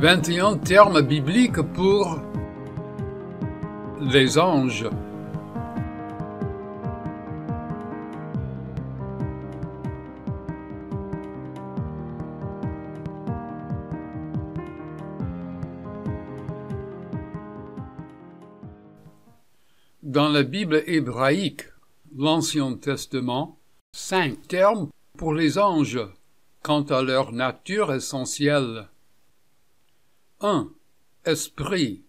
21 termes bibliques pour les anges. Dans la Bible hébraïque, l'Ancien Testament, cinq termes pour les anges quant à leur nature essentielle. 1. Esprit,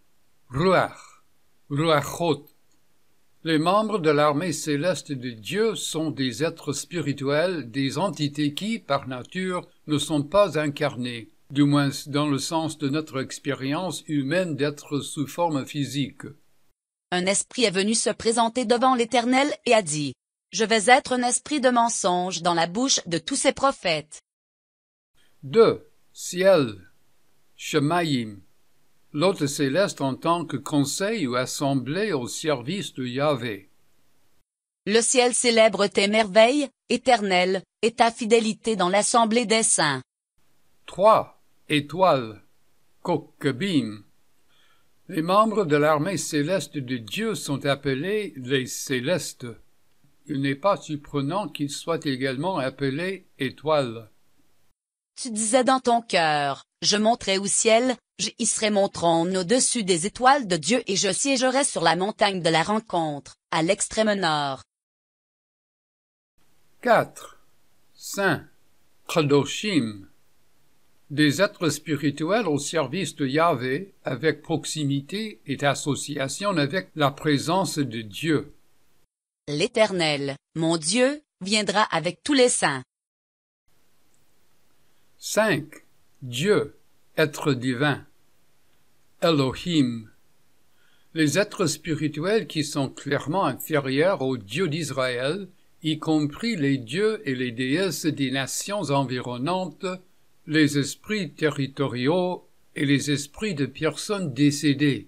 Ruach, Ruachot. Les membres de l'armée céleste de Dieu sont des êtres spirituels, des entités qui, par nature, ne sont pas incarnées, du moins dans le sens de notre expérience humaine d'être sous forme physique. Un esprit est venu se présenter devant l'Éternel et a dit, Je vais être un esprit de mensonge dans la bouche de tous ces prophètes. 2. Ciel, Shemaim, l'hôte céleste en tant que conseil ou assemblée au service de Yahvé. Le ciel célèbre tes merveilles, éternel, et ta fidélité dans l'assemblée des saints. 3. Étoiles, Kokebim. Les membres de l'armée céleste de Dieu sont appelés les célestes. Il n'est pas surprenant qu'ils soient également appelés étoiles. Tu disais dans ton cœur, je monterai au ciel, j'y serai mon trône au-dessus des étoiles de Dieu et je siégerai sur la montagne de la rencontre, à l'extrême nord. 4. Saint Kadoshim Des êtres spirituels au service de Yahvé avec proximité et association avec la présence de Dieu. L'Éternel, mon Dieu, viendra avec tous les saints, 5. Dieu, être divin. Elohim. Les êtres spirituels qui sont clairement inférieurs aux dieux d'Israël, y compris les dieux et les déesses des nations environnantes, les esprits territoriaux et les esprits de personnes décédées.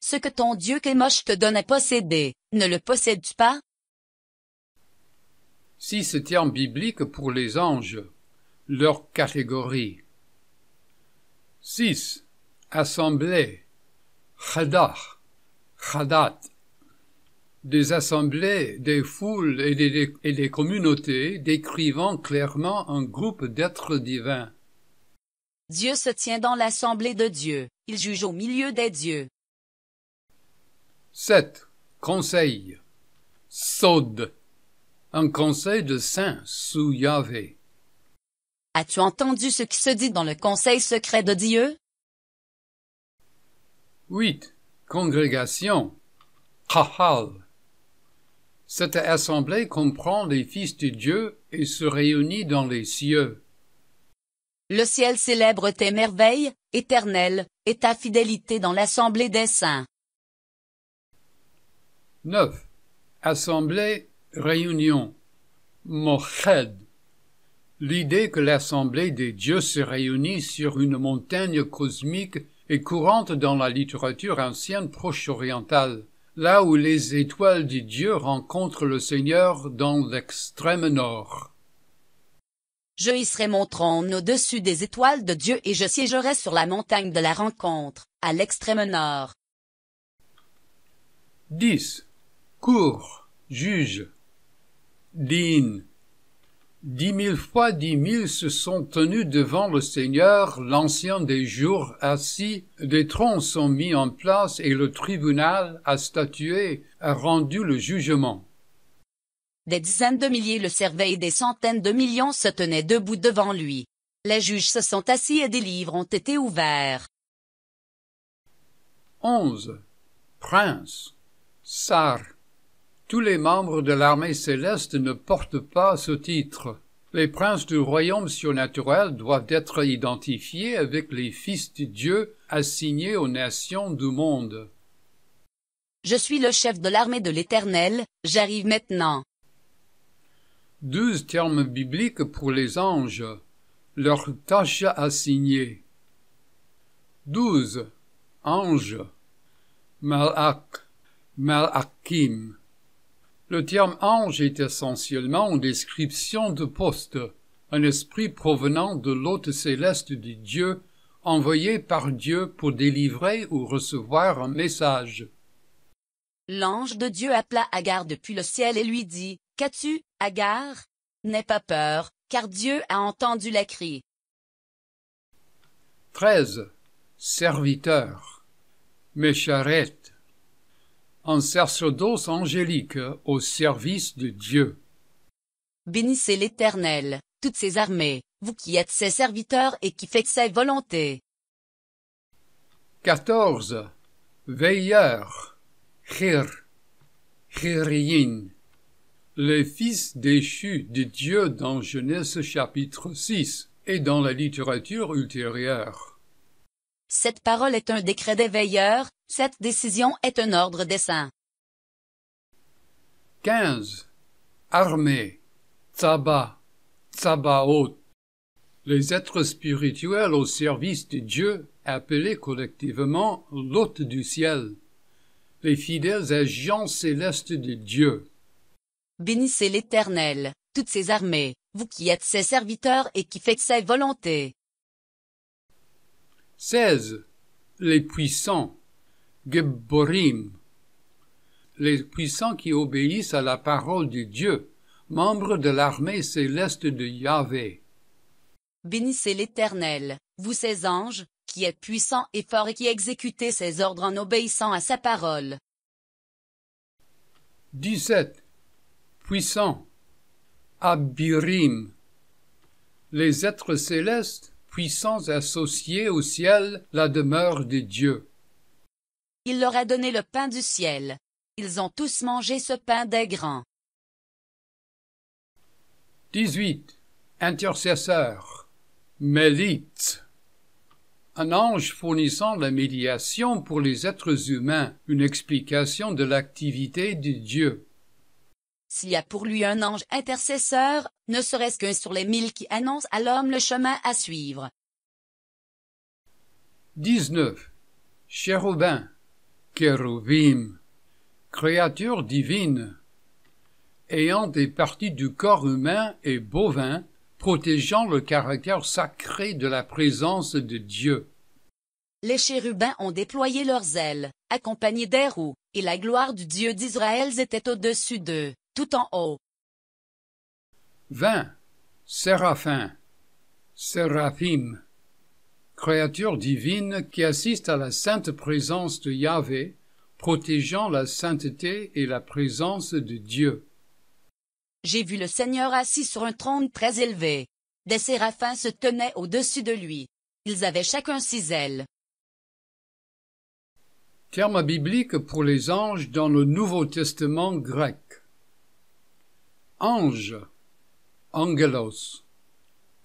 Ce que ton Dieu Kemosh te donne à posséder, ne le possèdes-tu pas? Si ce terme biblique pour les anges leur catégorie. 6. Assemblée. Khadar. Khadat. Des assemblées, des foules et des, et des communautés décrivant clairement un groupe d'êtres divins. Dieu se tient dans l'assemblée de Dieu. Il juge au milieu des dieux. 7. Conseil. Sod. Un conseil de saints sous Yahvé. As-tu entendu ce qui se dit dans le conseil secret de Dieu? 8. Congrégation. Cette assemblée comprend les fils de Dieu et se réunit dans les cieux. Le ciel célèbre tes merveilles, éternelles, et ta fidélité dans l'assemblée des saints. 9. Assemblée, réunion. Moched. L'idée que l'assemblée des dieux se réunit sur une montagne cosmique est courante dans la littérature ancienne proche-orientale, là où les étoiles du Dieu rencontrent le Seigneur dans l'extrême nord. Je hisserai mon trône au-dessus des étoiles de Dieu et je siégerai sur la montagne de la rencontre, à l'extrême nord. 10. Cours, juge. Dîne, Dix mille fois dix mille se sont tenus devant le Seigneur, l'ancien des jours assis, des troncs sont mis en place et le tribunal a statué, a rendu le jugement. Des dizaines de milliers le servaient des centaines de millions se tenaient debout devant lui. Les juges se sont assis et des livres ont été ouverts. 11. Prince. Sar. Tous les membres de l'armée céleste ne portent pas ce titre. Les princes du royaume surnaturel doivent être identifiés avec les fils de Dieu assignés aux nations du monde. Je suis le chef de l'armée de l'Éternel, j'arrive maintenant. Douze termes bibliques pour les anges. Leur tâche assignée. Douze. Anges. Malak. Malakim. Le terme ange est essentiellement une description de poste, un esprit provenant de l'hôte céleste du Dieu, envoyé par Dieu pour délivrer ou recevoir un message. L'ange de Dieu appela Agar depuis le ciel et lui dit, Qu'as-tu, Agar N'aie pas peur, car Dieu a entendu la cri. 13. Serviteur. Mécharet un d'os angélique au service de Dieu. Bénissez l'Éternel, toutes ses armées, vous qui êtes ses serviteurs et qui faites ses volontés. 14. Veilleurs, Chir, les fils déchus de Dieu dans Genèse chapitre 6 et dans la littérature ultérieure. Cette parole est un décret des veilleurs, cette décision est un ordre des saints. 15. Armée, Tzaba, Tzabaot. Les êtres spirituels au service de Dieu, appelés collectivement l'hôte du ciel. Les fidèles agents célestes de Dieu. Bénissez l'Éternel, toutes ses armées, vous qui êtes ses serviteurs et qui faites sa volonté. 16. Les puissants, Geborim, les puissants qui obéissent à la parole du Dieu, membres de l'armée céleste de Yahvé. Bénissez l'Éternel, vous ces anges, qui êtes puissants et forts et qui exécutez ses ordres en obéissant à sa parole. 17. Puissants, Abirim, les êtres célestes puissant associer au ciel la demeure des dieux. Il leur a donné le pain du ciel. Ils ont tous mangé ce pain des grands. 18. Intercesseur. Mélite. Un ange fournissant la médiation pour les êtres humains, une explication de l'activité du Dieu. S'il y a pour lui un ange intercesseur, ne serait-ce qu'un sur les mille qui annonce à l'homme le chemin à suivre. 19. Chérubin, Kérubim, créature divine, ayant des parties du corps humain et bovin, protégeant le caractère sacré de la présence de Dieu. Les chérubins ont déployé leurs ailes, accompagnés d'airs et la gloire du Dieu d'Israël était au-dessus d'eux. Tout en haut. 20. Séraphin. Séraphim. Créature divine qui assiste à la sainte présence de Yahvé, protégeant la sainteté et la présence de Dieu. J'ai vu le Seigneur assis sur un trône très élevé. Des séraphins se tenaient au-dessus de lui. Ils avaient chacun six ailes. Terme biblique pour les anges dans le Nouveau Testament grec. Ange, angelos.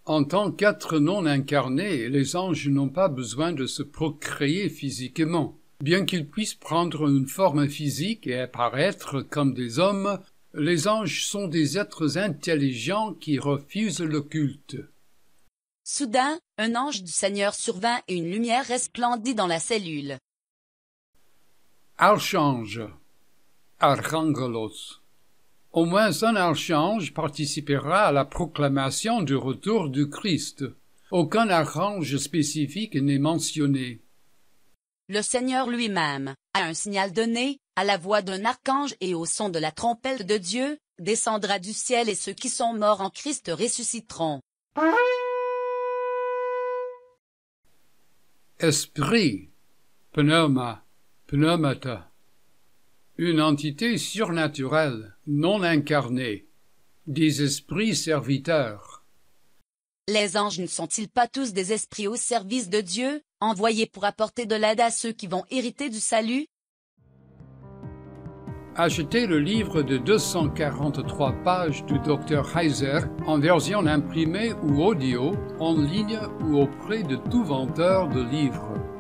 En tant qu'êtres non incarnés, les anges n'ont pas besoin de se procréer physiquement. Bien qu'ils puissent prendre une forme physique et apparaître comme des hommes, les anges sont des êtres intelligents qui refusent le culte. Soudain, un ange du Seigneur survint et une lumière resplendit dans la cellule. Archange, Archangelos au moins un archange participera à la proclamation du retour du Christ. Aucun archange spécifique n'est mentionné. Le Seigneur lui-même, à un signal donné, à la voix d'un archange et au son de la trompette de Dieu, descendra du ciel et ceux qui sont morts en Christ ressusciteront. Esprit, pneuma, pneumata une entité surnaturelle, non incarnée, des esprits serviteurs. Les anges ne sont-ils pas tous des esprits au service de Dieu, envoyés pour apporter de l'aide à ceux qui vont hériter du salut Achetez le livre de 243 pages du Dr Heiser en version imprimée ou audio, en ligne ou auprès de tout vendeur de livres.